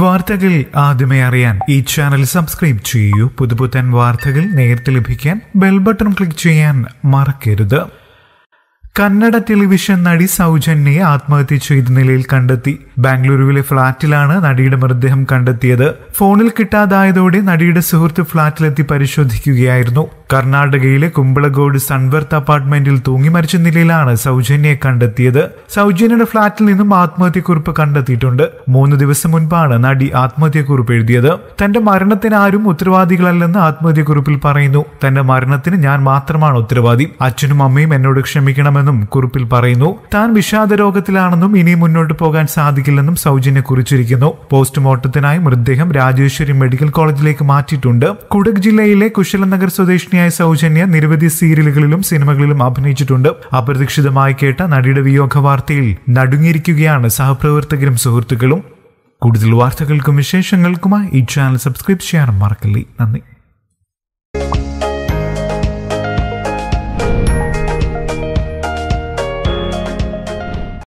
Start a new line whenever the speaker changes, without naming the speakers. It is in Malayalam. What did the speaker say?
വാർത്തകൾ ആദ്യമേ അറിയാൻ ഈ ചാനൽ സബ്സ്ക്രൈബ് ചെയ്യൂ പുതുപുത്തൻ വാർത്തകൾ നേരത്തെ ലഭിക്കാൻ ബെൽ ബട്ടൺ ക്ലിക്ക് ചെയ്യാൻ മറക്കരുത് കന്നഡ ടെലിവിഷൻ നടി സൗജന്യെ ആത്മഹത്യ ചെയ്ത നിലയിൽ കണ്ടെത്തി ബാംഗ്ലൂരുവിലെ ഫ്ളാറ്റിലാണ് നടിയുടെ മൃതദേഹം കണ്ടെത്തിയത് ഫോണിൽ കിട്ടാതായതോടെ നടിയുടെ സുഹൃത്ത് ഫ്ളാറ്റിലെത്തി പരിശോധിക്കുകയായിരുന്നു കർണാടകയിലെ കുമ്പളഗോഡ് സൺവെർത്ത് അപ്പാർട്ട്മെന്റിൽ തൂങ്ങി മരിച്ച നിലയിലാണ് സൗജന്യയെ കണ്ടെത്തിയത് സൗജന്യയുടെ ഫ്ളാറ്റിൽ നിന്നും ആത്മഹത്യക്കുറിപ്പ് കണ്ടെത്തിയിട്ടുണ്ട് മൂന്ന് ദിവസം മുൻപാണ് നടി ആത്മഹത്യക്കുറിപ്പ് എഴുതിയത് തന്റെ മരണത്തിന് ആരും ഉത്തരവാദികളല്ലെന്ന് ആത്മഹത്യക്കുറിപ്പിൽ പറയുന്നു തന്റെ മരണത്തിന് ഞാൻ മാത്രമാണ് ഉത്തരവാദി അച്ഛനും അമ്മയും എന്നോട് ക്ഷമിക്കണമെന്നും കുറിപ്പിൽ പറയുന്നു താൻ വിഷാദ രോഗത്തിലാണെന്നും ഇനി മുന്നോട്ട് പോകാൻ സാധിക്കില്ല ചികിത്സയിൽ നിന്നും സൗജന്യ കുറിച്ചിരിക്കുന്നു പോസ്റ്റ്മോർട്ടത്തിനായി മൃതദേഹം രാജേശ്വരി മെഡിക്കൽ കോളേജിലേക്ക് മാറ്റിയിട്ടുണ്ട് കുടക് ജില്ലയിലെ കുശലനഗർ സ്വദേശിനിയായ സൗജന്യ നിരവധി സീരിയലുകളിലും സിനിമകളിലും അഭിനയിച്ചിട്ടുണ്ട് അപ്രതീക്ഷിതമായി കേട്ട നടിയുടെ വിയോഗ വാർത്തയിൽ നടുങ്ങിയിരിക്കുകയാണ് സഹപ്രവർത്തകരും സുഹൃത്തുക്കളും കൂടുതൽ വാർത്തകൾക്കും വിശേഷങ്ങൾക്കുമായി ഈ ചാനൽ സബ്സ്ക്രൈബ് ചെയ്യാനും മറക്കല്ലേ നന്ദി